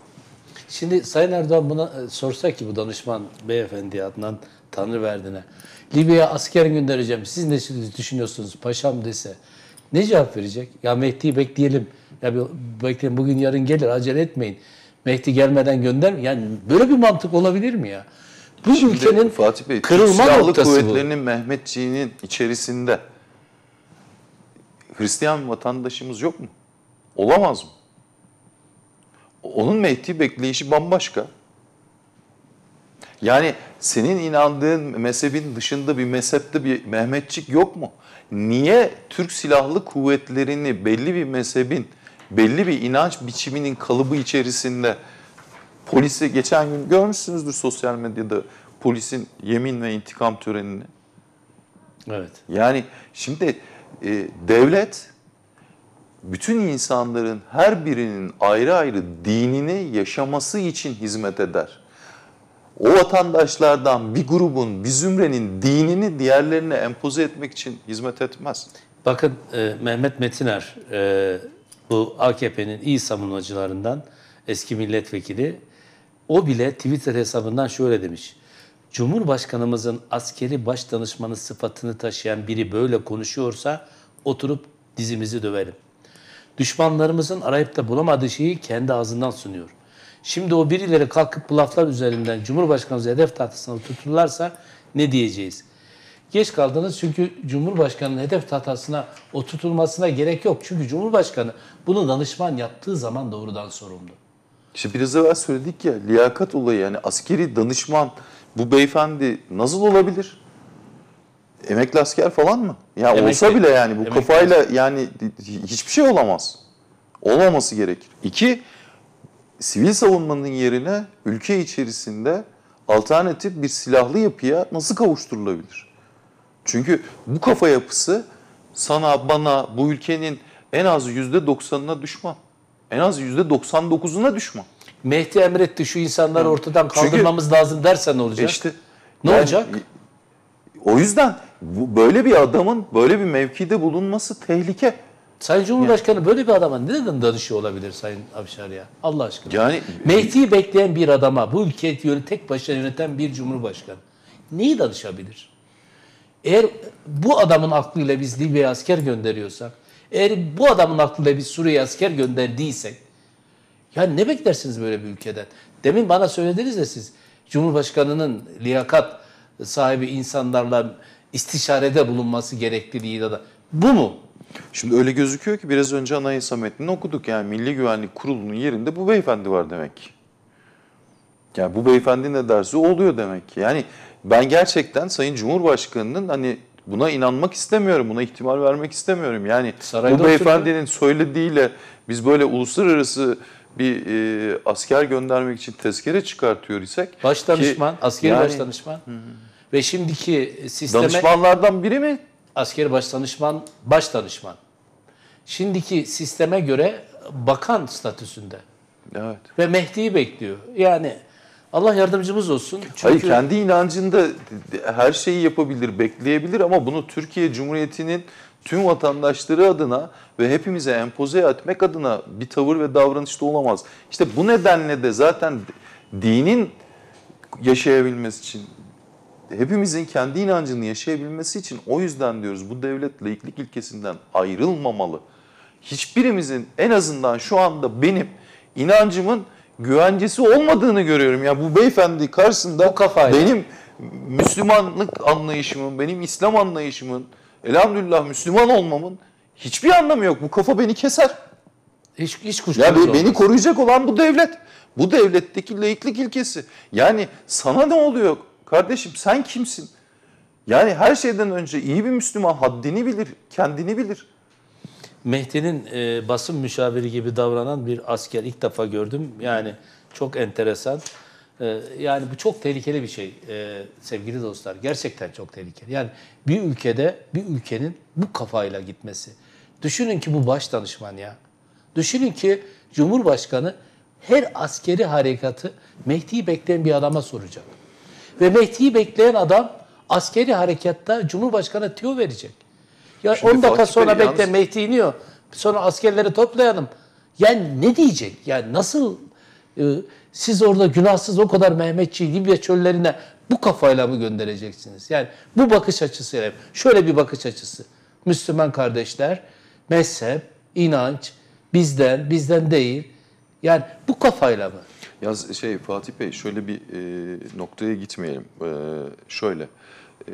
Şimdi Sayın Erdoğan buna e, sorsak ki bu danışman beyefendi Adnan Tanrıverdi'ne. Libya'ya asker göndereceğim. Siz ne düşünüyorsunuz paşam dese. Ne cevap verecek? Ya Mehdi'yi bekleyelim. Ya bekleyin bugün yarın gelir acele etmeyin. Mehdi gelmeden gönder. Yani böyle bir mantık olabilir mi ya? Bu Şimdi, ülkenin Fatih Bey, kırılma Silahlı noktası kuvvetlerinin Mehmetçiğinin içerisinde Hristiyan vatandaşımız yok mu? Olamaz mı? Onun Mehdi bekleyişi bambaşka. Yani senin inandığın mezhebin dışında bir mezhepte bir Mehmetçik yok mu? Niye Türk Silahlı Kuvvetleri'ni belli bir mezhebin, belli bir inanç biçiminin kalıbı içerisinde polise geçen gün görmüşsünüzdür sosyal medyada polisin yemin ve intikam törenini. Evet. Yani şimdi e, devlet bütün insanların her birinin ayrı ayrı dinini yaşaması için hizmet eder o vatandaşlardan bir grubun, bir zümrenin dinini diğerlerine empoze etmek için hizmet etmez. Bakın e, Mehmet Metiner e, bu AKP'nin iyi savunmacılarından eski milletvekili o bile Twitter hesabından şöyle demiş. Cumhurbaşkanımızın askeri başdanışmanı sıfatını taşıyan biri böyle konuşuyorsa oturup dizimizi döverim. Düşmanlarımızın arayıp da bulamadığı şeyi kendi ağzından sunuyor. Şimdi o birileri kalkıp bu laflar üzerinden Cumhurbaşkanımıza hedef tahtasına tuturlarsa ne diyeceğiz? Geç kaldınız çünkü Cumhurbaşkanı'nın hedef tahtasına o tutulmasına gerek yok. Çünkü Cumhurbaşkanı bunu danışman yaptığı zaman doğrudan sorumlu. İşte biraz evvel söyledik ya liyakat olayı yani askeri danışman bu beyefendi nasıl olabilir? Emekli asker falan mı? Ya emekli, olsa bile yani bu emekli. kafayla yani hiçbir şey olamaz. Olmaması gerekir. İki, sivil savunmanın yerine ülke içerisinde alternatif bir silahlı yapıya nasıl kavuşturulabilir? Çünkü bu kafa yapısı sana, bana, bu ülkenin en az yüzde doksanına düşman. En az yüzde doksan dokuzuna düşman. Mehdi emretti şu insanları ortadan kaldırmamız Çünkü, lazım dersen ne olacak? E işte, ne yani, olacak? O yüzden bu, böyle bir adamın böyle bir mevkide bulunması tehlike. Sayın Cumhurbaşkanı yani. böyle bir adama neden danışıyor olabilir Sayın Avşar ya? Allah aşkına. Yani Mehdi'yi bekleyen bir adama, bu ülkeyi yönü tek başına yöneten bir cumhurbaşkanı neyi danışabilir? Eğer bu adamın aklıyla biz Libya'ya asker gönderiyorsak, eğer bu adamın aklıyla biz Suriye'ye asker gönderdiysek, ya ne beklersiniz böyle bir ülkeden? Demin bana söylediniz de siz, Cumhurbaşkanı'nın liyakat sahibi insanlarla istişarede bulunması gerekliliği de. Bu mu? Şimdi öyle gözüküyor ki biraz önce anayasa metnini okuduk. Yani Milli Güvenlik Kurulu'nun yerinde bu beyefendi var demek. Yani bu beyefendi ne derse oluyor demek. ki. Yani ben gerçekten Sayın Cumhurbaşkanı'nın hani buna inanmak istemiyorum, buna ihtimal vermek istemiyorum. Yani Sarayda bu beyefendinin oturdu. söylediğiyle biz böyle uluslararası bir e, asker göndermek için tezkere çıkartıyor isek. Başdanışman, ki, askeri yani, başdanışman. Hı. Ve şimdiki sisteme... Danışmanlardan biri mi askeri başdanışman başdanışman, Şimdiki sisteme göre bakan statüsünde. Evet. Ve Mehdi'yi bekliyor. Yani Allah yardımcımız olsun. Çünkü... Hayır kendi inancında her şeyi yapabilir, bekleyebilir ama bunu Türkiye Cumhuriyeti'nin tüm vatandaşları adına ve hepimize empoze etmek adına bir tavır ve davranışta olamaz. İşte bu nedenle de zaten dinin yaşayabilmesi için hepimizin kendi inancını yaşayabilmesi için o yüzden diyoruz bu devlet laiklik ilkesinden ayrılmamalı. Hiçbirimizin en azından şu anda benim inancımın güvencesi olmadığını görüyorum. Ya yani bu beyefendi karşısında bu benim Müslümanlık anlayışımın, benim İslam anlayışımın, elhamdülillah Müslüman olmamın hiçbir anlamı yok. Bu kafa beni keser. Hiç, hiç kuşkunuz yani olmaz. Beni koruyacak olan bu devlet. Bu devletteki laiklik ilkesi. Yani sana ne oluyor? Kardeşim sen kimsin? Yani her şeyden önce iyi bir Müslüman haddini bilir, kendini bilir. Mehdi'nin e, basın müşaviri gibi davranan bir asker ilk defa gördüm. Yani çok enteresan. E, yani bu çok tehlikeli bir şey e, sevgili dostlar. Gerçekten çok tehlikeli. Yani bir ülkede bir ülkenin bu kafayla gitmesi. Düşünün ki bu baş danışman ya. Düşünün ki Cumhurbaşkanı her askeri harekatı Mehdi'yi bekleyen bir adama soracak. Ve Mehdi'yi bekleyen adam askeri harekatta Cumhurbaşkanı tüyo verecek. Ya Şimdi 10 dakika Fatih sonra Bey, bekle yalnız... Mehdi iniyor. Sonra askerleri toplayalım. Yani ne diyecek? Yani nasıl e, siz orada günahsız o kadar Mehmetçiği Libya çöllerine bu kafayla mı göndereceksiniz? Yani bu bakış açısıyla şöyle bir bakış açısı. Müslüman kardeşler mezhep, inanç bizden, bizden değil. Yani bu kafayla mı? Yaz şey Fatih Bey şöyle bir e, noktaya gitmeyelim. E, şöyle e,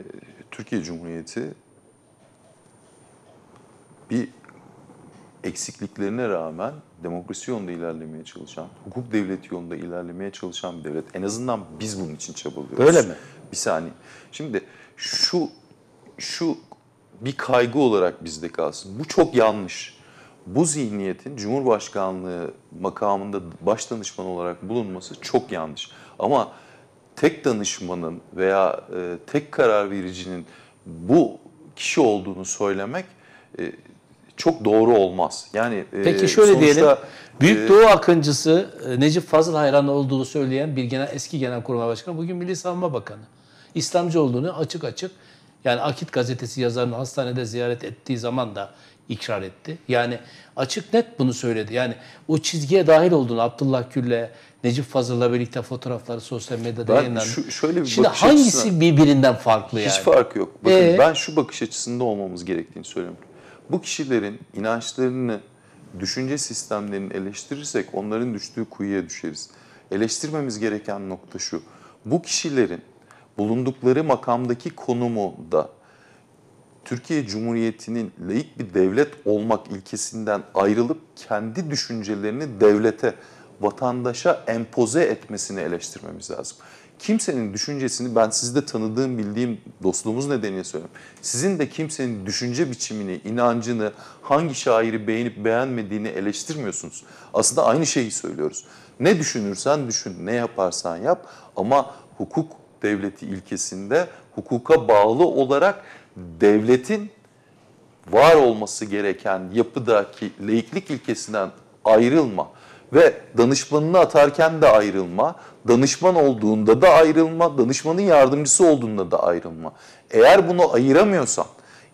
Türkiye Cumhuriyeti bir eksikliklerine rağmen demokrasi yolunda ilerlemeye çalışan, hukuk devleti yolunda ilerlemeye çalışan bir devlet. En azından biz bunun için çabalıyoruz. Öyle mi? Bir saniye. Şimdi şu şu bir kaygı olarak bizde kalsın. Bu çok yanlış bu zihniyetin Cumhurbaşkanlığı makamında baş danışman olarak bulunması çok yanlış. Ama tek danışmanın veya e, tek karar vericinin bu kişi olduğunu söylemek e, çok doğru olmaz. Yani e, Peki şöyle sonuçta, diyelim. E, Büyük e, Doğu akıncısı e, Necip Fazıl hayran olduğunu söyleyen bir genel eski Genelkurmay Başkanı bugün Milli Savunma Bakanı. İslamcı olduğunu açık açık yani Akit gazetesi yazarını hastanede ziyaret ettiği zaman da ikrar etti. Yani açık net bunu söyledi. Yani o çizgiye dahil olduğunu Abdullah Gül'le Necip Fazıl'la birlikte fotoğrafları sosyal medyada yayınlandı. Şu, şöyle bir Şimdi bakış hangisi açısına, birbirinden farklı hiç yani? Hiç farkı yok. Bakın ee, ben şu bakış açısında olmamız gerektiğini söylüyorum. Bu kişilerin inançlarını, düşünce sistemlerini eleştirirsek onların düştüğü kuyuya düşeriz. Eleştirmemiz gereken nokta şu. Bu kişilerin bulundukları makamdaki konumu da Türkiye Cumhuriyeti'nin laik bir devlet olmak ilkesinden ayrılıp kendi düşüncelerini devlete, vatandaşa empoze etmesini eleştirmemiz lazım. Kimsenin düşüncesini ben sizde tanıdığım, bildiğim dostluğumuz nedeniyle söylüyorum. Sizin de kimsenin düşünce biçimini, inancını, hangi şairi beğenip beğenmediğini eleştirmiyorsunuz. Aslında aynı şeyi söylüyoruz. Ne düşünürsen düşün, ne yaparsan yap ama hukuk devleti ilkesinde hukuka bağlı olarak devletin var olması gereken yapıdaki laiklik ilkesinden ayrılma ve danışmanını atarken de ayrılma, danışman olduğunda da ayrılma, danışmanın yardımcısı olduğunda da ayrılma. Eğer bunu ayıramıyorsan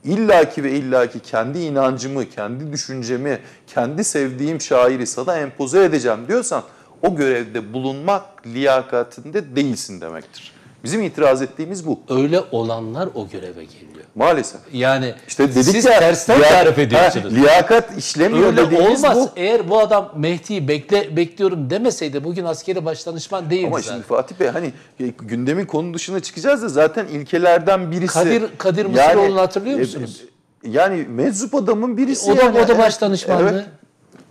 illaki ve illaki kendi inancımı, kendi düşüncemi, kendi sevdiğim şairi sana empoze edeceğim diyorsan o görevde bulunmak liyakatinde değilsin demektir. Bizim itiraz ettiğimiz bu. Öyle olanlar o göreve geliyor. Maalesef. Yani işte dedik siz ya, tersten liya, tarif ediyorsunuz. Ha, liyakat işlemiyor Öyle dediğimiz olmaz. bu. Eğer bu adam Mehdi'yi bekle, bekliyorum demeseydi bugün askeri başdanışman değildi Ama zaten. şimdi Fatih Bey hani e, gündemin konu dışına çıkacağız da zaten ilkelerden birisi. Kadir, Kadir Mısıroğlu'nu yani, hatırlıyor e, musunuz? E, yani meczup adamın birisi. O da, yani. o da başdanışmandı. Evet.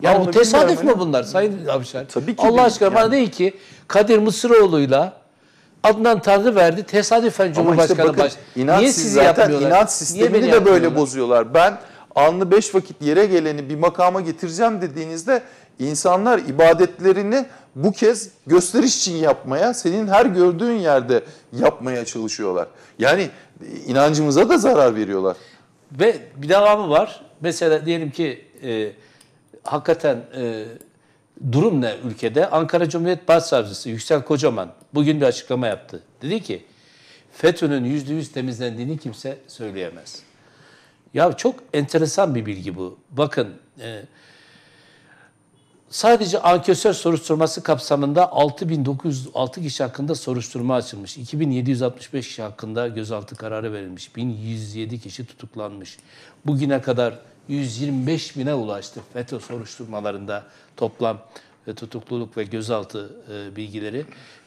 Yani bu tesadüf mü bunlar Sayın Abişer. Tabii ki. Allah aşkına yani. bana değil ki Kadir Mısıroğlu'yla Adnan Tanrı verdi. Tesadüfen Cumhurbaşkanı işte bakın, Niye sizi zaten yapmıyorlar? inat sistemini de böyle bozuyorlar. Ben anlı beş vakit yere geleni bir makama getireceğim dediğinizde insanlar ibadetlerini bu kez gösteriş için yapmaya, senin her gördüğün yerde yapmaya çalışıyorlar. Yani inancımıza da zarar veriyorlar. Ve bir devamı var. Mesela diyelim ki e, hakikaten e, durum ne ülkede? Ankara Cumhuriyet Başsavcısı Yüksel Kocaman bugün bir açıklama yaptı. Dedi ki FETÖ'nün yüzde yüz temizlendiğini kimse söyleyemez. Ya çok enteresan bir bilgi bu. Bakın e, sadece ankesör soruşturması kapsamında 6906 kişi hakkında soruşturma açılmış. 2765 kişi hakkında gözaltı kararı verilmiş. 1107 kişi tutuklanmış. Bugüne kadar 125 bine ulaştı FETÖ soruşturmalarında toplam tutukluluk ve gözaltı e, bilgileri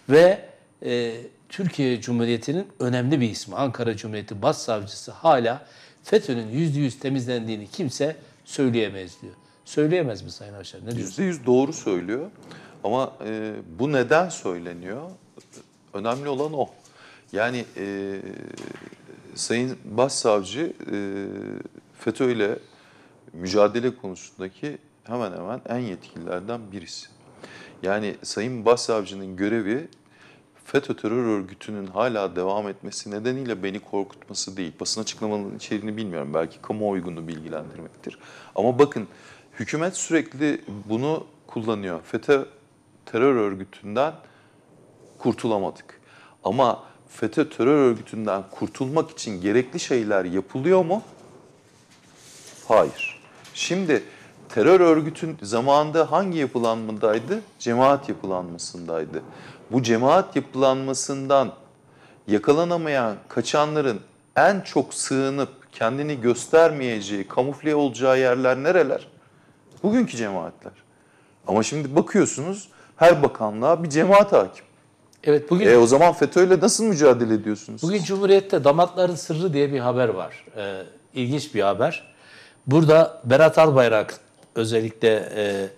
ve e, Türkiye Cumhuriyeti'nin önemli bir ismi Ankara Cumhuriyeti Başsavcısı hala FETÖ'nün %100 temizlendiğini kimse söyleyemez diyor. Söyleyemez mi Sayın Aşar? Ne diyorsun? %100 doğru söylüyor ama e, bu neden söyleniyor? Önemli olan o. Yani e, Sayın Başsavcı e, FETÖ ile mücadele konusundaki hemen hemen en yetkililerden birisi. Yani Sayın Başsavcının görevi FETÖ terör örgütünün hala devam etmesi nedeniyle beni korkutması değil. Basın açıklamanın içeriğini bilmiyorum. Belki kamuoyunu bilgilendirmektir. Ama bakın hükümet sürekli bunu kullanıyor. FETÖ terör örgütünden kurtulamadık. Ama FETÖ terör örgütünden kurtulmak için gerekli şeyler yapılıyor mu? Hayır. Şimdi terör örgütün zamanında hangi yapılanmadaydı? Cemaat yapılanmasındaydı. Bu cemaat yapılanmasından yakalanamayan kaçanların en çok sığınıp kendini göstermeyeceği, kamufle olacağı yerler nereler? Bugünkü cemaatler. Ama şimdi bakıyorsunuz her bakanlığa bir cemaat hakim. Evet bugün. E, o zaman FETÖ'yle nasıl mücadele ediyorsunuz? Bugün Cumhuriyet'te damatların sırrı diye bir haber var. Ee, ilginç bir haber. Burada Berat Albayrak özellikle e,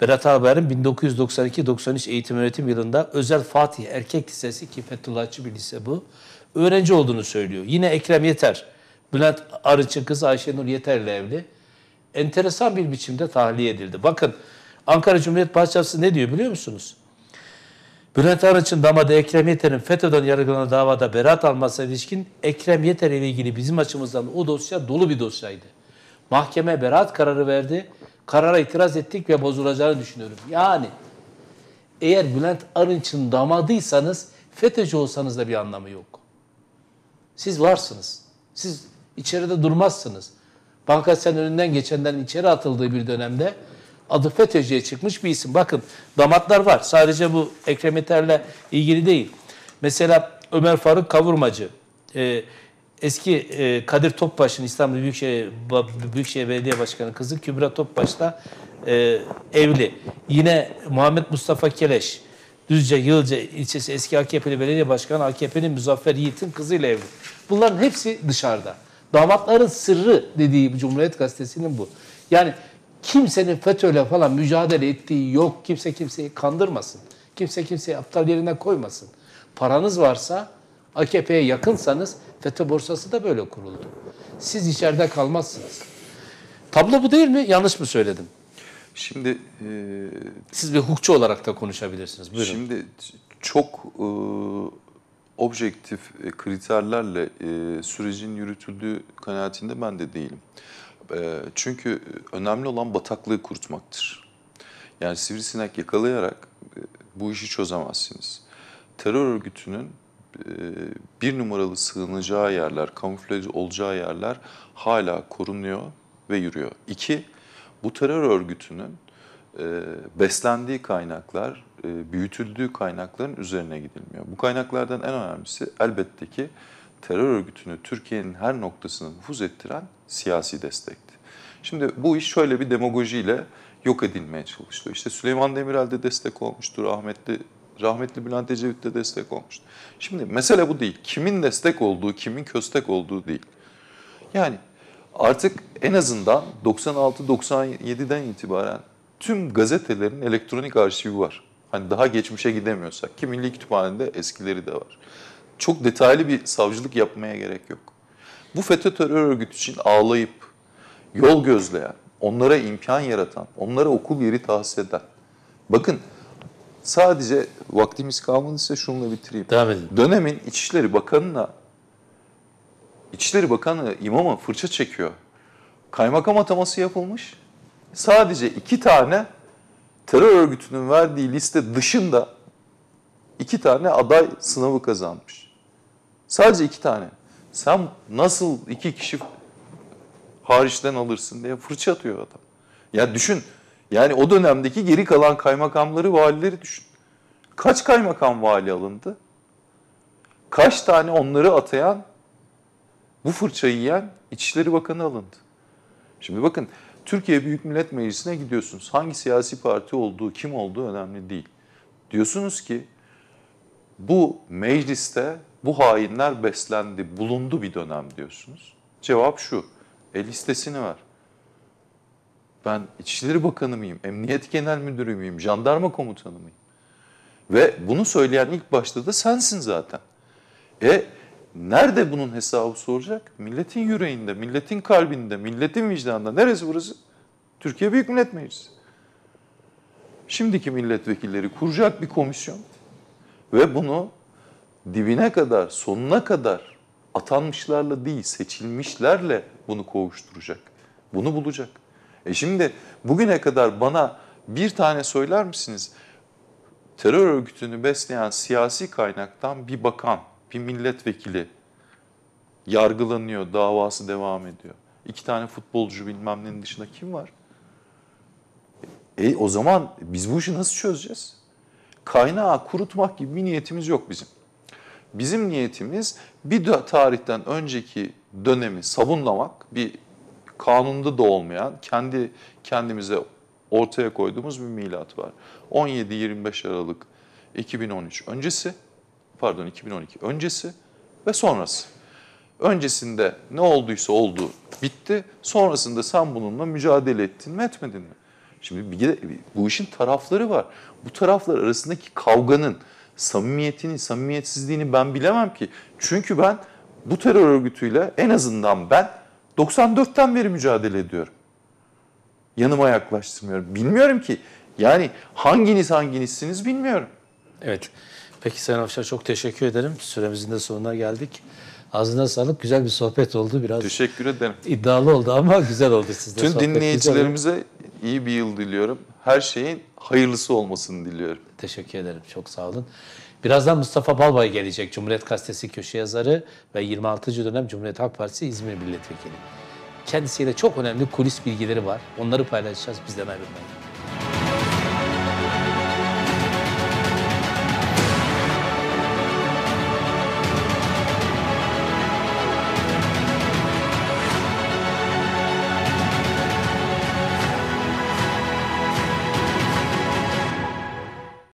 Berat Albayrak'ın 1992-93 eğitim öğretim yılında Özel Fatih Erkek Lisesi ki Fethullahçı bir lise bu. Öğrenci olduğunu söylüyor. Yine Ekrem Yeter, Bülent Arıç'ın kızı Ayşenur Yeter'le evli. Enteresan bir biçimde tahliye edildi. Bakın Ankara Cumhuriyet Başsavcısı ne diyor biliyor musunuz? Bülent Arıç'ın damadı Ekrem Yeter'in FETÖ'den yargılanan davada beraat almasına ilişkin Ekrem Yeter ile ilgili bizim açımızdan o dosya dolu bir dosyaydı. Mahkeme beraat kararı verdi karara itiraz ettik ve bozulacağını düşünüyorum. Yani eğer Bülent Arınç'ın damadıysanız FETÖ'cü olsanız da bir anlamı yok. Siz varsınız. Siz içeride durmazsınız. Banka sen önünden geçenden içeri atıldığı bir dönemde adı FETÖ'cüye çıkmış bir isim. Bakın damatlar var. Sadece bu Ekrem İter'le ilgili değil. Mesela Ömer Faruk Kavurmacı. Ee, eski e, Kadir Topbaş'ın İstanbul Büyükşehir, Büyükşehir Belediye Başkanı kızı Kübra Topbaş'la e, evli. Yine Muhammed Mustafa Keleş, Düzce Yılca ilçesi eski AKP'li belediye başkanı AKP'nin Muzaffer Yiğit'in kızıyla evli. Bunların hepsi dışarıda. Damatların sırrı dediği Cumhuriyet Gazetesi'nin bu. Yani kimsenin FETÖ'yle falan mücadele ettiği yok. Kimse kimseyi kandırmasın. Kimse kimseyi aptal yerine koymasın. Paranız varsa AKP'ye yakınsanız FETÖ borsası da böyle kuruldu. Siz içeride kalmazsınız. Tablo bu değil mi? Yanlış mı söyledim? Şimdi e, siz bir hukukçu olarak da konuşabilirsiniz. Buyurun. Şimdi çok e, objektif e, kriterlerle e, sürecin yürütüldüğü kanaatinde ben de değilim. E, çünkü önemli olan bataklığı kurutmaktır. Yani sivrisinek yakalayarak e, bu işi çözemezsiniz. Terör örgütünün e, bir numaralı sığınacağı yerler, kamuflaj olacağı yerler hala korunuyor ve yürüyor. İki, bu terör örgütünün e, beslendiği kaynaklar, e, büyütüldüğü kaynakların üzerine gidilmiyor. Bu kaynaklardan en önemlisi elbette ki terör örgütünü Türkiye'nin her noktasını nüfuz ettiren siyasi destekti. Şimdi bu iş şöyle bir demagojiyle yok edilmeye çalışılıyor. İşte Süleyman Demirel de destek olmuştur, rahmetli Rahmetli Bülent Ecevit de destek olmuştu. Şimdi mesele bu değil. Kimin destek olduğu, kimin köstek olduğu değil. Yani artık en azından 96-97'den itibaren tüm gazetelerin elektronik arşivi var. Hani daha geçmişe gidemiyorsak ki Milli Kütüphane'de eskileri de var. Çok detaylı bir savcılık yapmaya gerek yok. Bu FETÖ terör örgütü için ağlayıp, yol gözleyen, onlara imkan yaratan, onlara okul yeri tahsis eden. Bakın Sadece vaktimiz kalmadı ise şununla bitireyim. Devam edin. Dönemin İçişleri Bakanı'na İçişleri Bakanı imama fırça çekiyor. Kaymakam ataması yapılmış. Sadece iki tane terör örgütünün verdiği liste dışında iki tane aday sınavı kazanmış. Sadece iki tane. Sen nasıl iki kişi hariçten alırsın diye fırça atıyor adam. Ya düşün yani o dönemdeki geri kalan kaymakamları, valileri düşün. Kaç kaymakam vali alındı? Kaç tane onları atayan, bu fırçayı yiyen İçişleri Bakanı alındı? Şimdi bakın Türkiye Büyük Millet Meclisi'ne gidiyorsunuz. Hangi siyasi parti olduğu, kim olduğu önemli değil. Diyorsunuz ki bu mecliste bu hainler beslendi, bulundu bir dönem diyorsunuz. Cevap şu, e listesini ver. Ben İçişleri Bakanı mıyım? Emniyet Genel Müdürü müyüm? Jandarma Komutanı mıyım? Ve bunu söyleyen ilk başta da sensin zaten. E nerede bunun hesabı soracak? Milletin yüreğinde, milletin kalbinde, milletin vicdanında. Neresi burası? Türkiye Büyük Millet Meclisi. Şimdiki milletvekilleri kuracak bir komisyon ve bunu dibine kadar, sonuna kadar atanmışlarla değil, seçilmişlerle bunu kovuşturacak. Bunu bulacak. E şimdi bugüne kadar bana bir tane söyler misiniz? Terör örgütünü besleyen siyasi kaynaktan bir bakan, bir milletvekili yargılanıyor, davası devam ediyor. İki tane futbolcu bilmem nenin dışında kim var? E o zaman biz bu işi nasıl çözeceğiz? Kaynağı kurutmak gibi bir niyetimiz yok bizim. Bizim niyetimiz bir tarihten önceki dönemi sabunlamak, bir kanunda da olmayan, kendi kendimize ortaya koyduğumuz bir milat var. 17-25 Aralık 2013 öncesi, pardon 2012 öncesi ve sonrası. Öncesinde ne olduysa oldu, bitti. Sonrasında sen bununla mücadele ettin mi, etmedin mi? Şimdi bir, bu işin tarafları var. Bu taraflar arasındaki kavganın, samimiyetini, samimiyetsizliğini ben bilemem ki. Çünkü ben bu terör örgütüyle en azından ben 94'ten beri mücadele ediyorum. Yanıma yaklaştırmıyorum. Bilmiyorum ki yani hanginiz hanginizsiniz bilmiyorum. Evet. Peki Sayın Avşar çok teşekkür ederim. Süremizin de sonuna geldik. Ağzına sağlık. Güzel bir sohbet oldu biraz. Teşekkür ederim. İddialı oldu ama güzel oldu sizde. Tüm sohbet dinleyicilerimize iyi bir yıl diliyorum. Her şeyin hayırlısı olmasını diliyorum. Teşekkür ederim. Çok sağ olun. Birazdan Mustafa Balbay gelecek Cumhuriyet Gazetesi köşe yazarı ve 26. dönem Cumhuriyet Halk Partisi İzmir Milletvekili. Kendisiyle çok önemli kulis bilgileri var. Onları paylaşacağız bizden ayrılmayın.